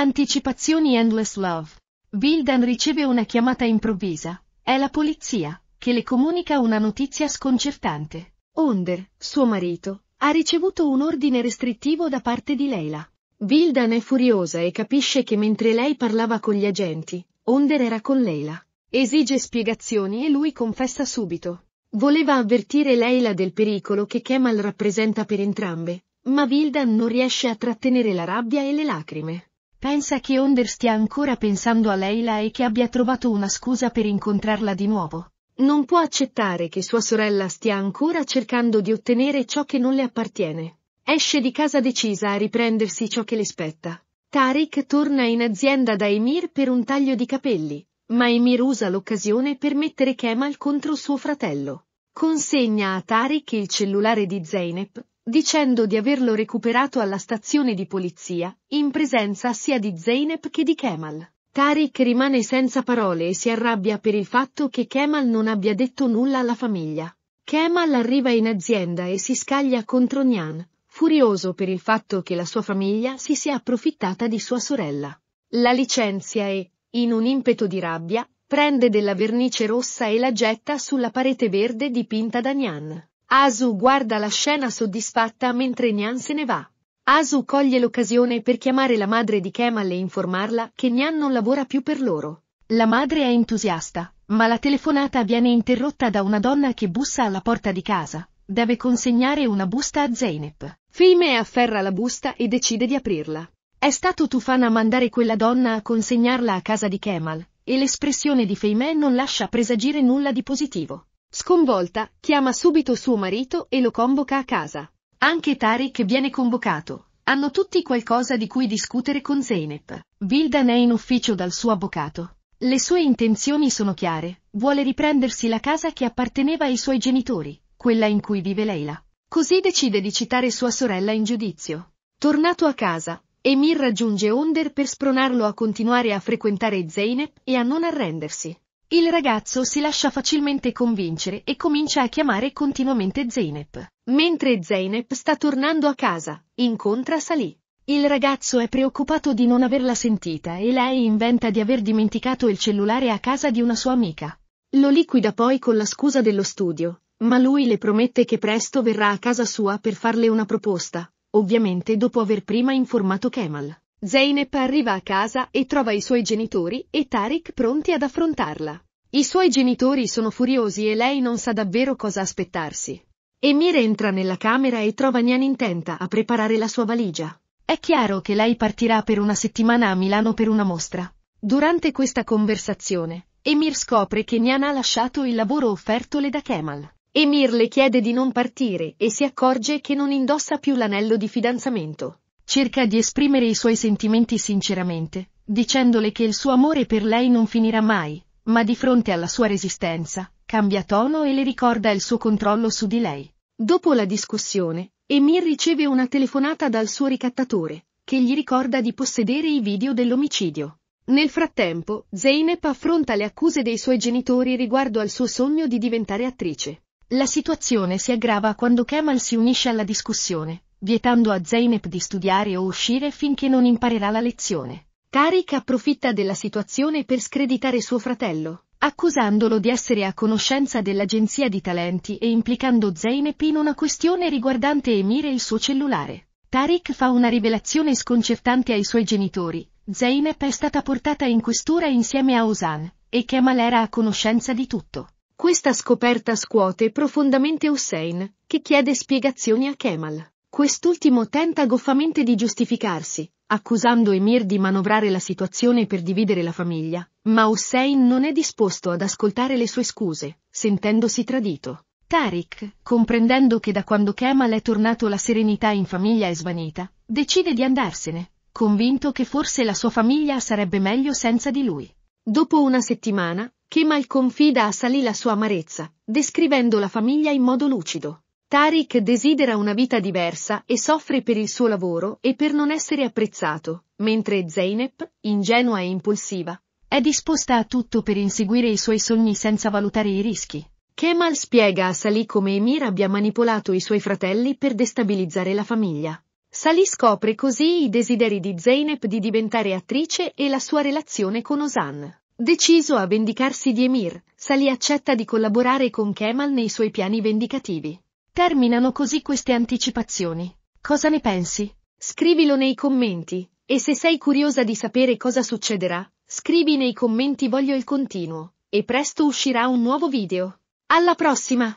Anticipazioni Endless Love. Vildan riceve una chiamata improvvisa. È la polizia, che le comunica una notizia sconcertante. Onder, suo marito, ha ricevuto un ordine restrittivo da parte di Leila. Vildan è furiosa e capisce che mentre lei parlava con gli agenti, Onder era con Leila. Esige spiegazioni e lui confessa subito. Voleva avvertire Leila del pericolo che Kemal rappresenta per entrambe, ma Vildan non riesce a trattenere la rabbia e le lacrime. Pensa che Onder stia ancora pensando a Leila e che abbia trovato una scusa per incontrarla di nuovo. Non può accettare che sua sorella stia ancora cercando di ottenere ciò che non le appartiene. Esce di casa decisa a riprendersi ciò che le spetta. Tariq torna in azienda da Emir per un taglio di capelli, ma Emir usa l'occasione per mettere Kemal contro suo fratello. Consegna a Tariq il cellulare di Zeynep, dicendo di averlo recuperato alla stazione di polizia, in presenza sia di Zeynep che di Kemal. Tariq rimane senza parole e si arrabbia per il fatto che Kemal non abbia detto nulla alla famiglia. Kemal arriva in azienda e si scaglia contro Nyan, furioso per il fatto che la sua famiglia si sia approfittata di sua sorella. La licenzia e, in un impeto di rabbia, prende della vernice rossa e la getta sulla parete verde dipinta da Nyan. Asu guarda la scena soddisfatta mentre Nian se ne va. Asu coglie l'occasione per chiamare la madre di Kemal e informarla che Nian non lavora più per loro. La madre è entusiasta, ma la telefonata viene interrotta da una donna che bussa alla porta di casa. Deve consegnare una busta a Zeynep. Fime afferra la busta e decide di aprirla. È stato Tufan a mandare quella donna a consegnarla a casa di Kemal, e l'espressione di Feimè non lascia presagire nulla di positivo. Sconvolta, chiama subito suo marito e lo convoca a casa. Anche Tariq viene convocato. Hanno tutti qualcosa di cui discutere con Zeynep. Vildan è in ufficio dal suo avvocato. Le sue intenzioni sono chiare, vuole riprendersi la casa che apparteneva ai suoi genitori, quella in cui vive Leila. Così decide di citare sua sorella in giudizio. Tornato a casa, Emir raggiunge Onder per spronarlo a continuare a frequentare Zeynep e a non arrendersi. Il ragazzo si lascia facilmente convincere e comincia a chiamare continuamente Zeynep. Mentre Zeynep sta tornando a casa, incontra Salì. Il ragazzo è preoccupato di non averla sentita e lei inventa di aver dimenticato il cellulare a casa di una sua amica. Lo liquida poi con la scusa dello studio, ma lui le promette che presto verrà a casa sua per farle una proposta, ovviamente dopo aver prima informato Kemal. Zeynep arriva a casa e trova i suoi genitori e Tariq pronti ad affrontarla. I suoi genitori sono furiosi e lei non sa davvero cosa aspettarsi. Emir entra nella camera e trova Nian intenta a preparare la sua valigia. È chiaro che lei partirà per una settimana a Milano per una mostra. Durante questa conversazione, Emir scopre che Nian ha lasciato il lavoro offertole da Kemal. Emir le chiede di non partire e si accorge che non indossa più l'anello di fidanzamento cerca di esprimere i suoi sentimenti sinceramente, dicendole che il suo amore per lei non finirà mai, ma di fronte alla sua resistenza, cambia tono e le ricorda il suo controllo su di lei. Dopo la discussione, Emir riceve una telefonata dal suo ricattatore, che gli ricorda di possedere i video dell'omicidio. Nel frattempo, Zeynep affronta le accuse dei suoi genitori riguardo al suo sogno di diventare attrice. La situazione si aggrava quando Kemal si unisce alla discussione, vietando a Zeynep di studiare o uscire finché non imparerà la lezione. Tariq approfitta della situazione per screditare suo fratello, accusandolo di essere a conoscenza dell'agenzia di talenti e implicando Zeynep in una questione riguardante Emir e il suo cellulare. Tariq fa una rivelazione sconcertante ai suoi genitori. Zeynep è stata portata in questura insieme a Osan, e Kemal era a conoscenza di tutto. Questa scoperta scuote profondamente Hussein, che chiede spiegazioni a Kemal. Quest'ultimo tenta goffamente di giustificarsi, accusando Emir di manovrare la situazione per dividere la famiglia, ma Hussein non è disposto ad ascoltare le sue scuse, sentendosi tradito. Tariq, comprendendo che da quando Kemal è tornato la serenità in famiglia è svanita, decide di andarsene, convinto che forse la sua famiglia sarebbe meglio senza di lui. Dopo una settimana, Kemal confida a Salì la sua amarezza, descrivendo la famiglia in modo lucido. Tariq desidera una vita diversa e soffre per il suo lavoro e per non essere apprezzato, mentre Zeynep, ingenua e impulsiva, è disposta a tutto per inseguire i suoi sogni senza valutare i rischi. Kemal spiega a Salih come Emir abbia manipolato i suoi fratelli per destabilizzare la famiglia. Salih scopre così i desideri di Zeynep di diventare attrice e la sua relazione con Osan. Deciso a vendicarsi di Emir, Salih accetta di collaborare con Kemal nei suoi piani vendicativi. Terminano così queste anticipazioni. Cosa ne pensi? Scrivilo nei commenti. E se sei curiosa di sapere cosa succederà, scrivi nei commenti voglio il continuo. E presto uscirà un nuovo video. Alla prossima!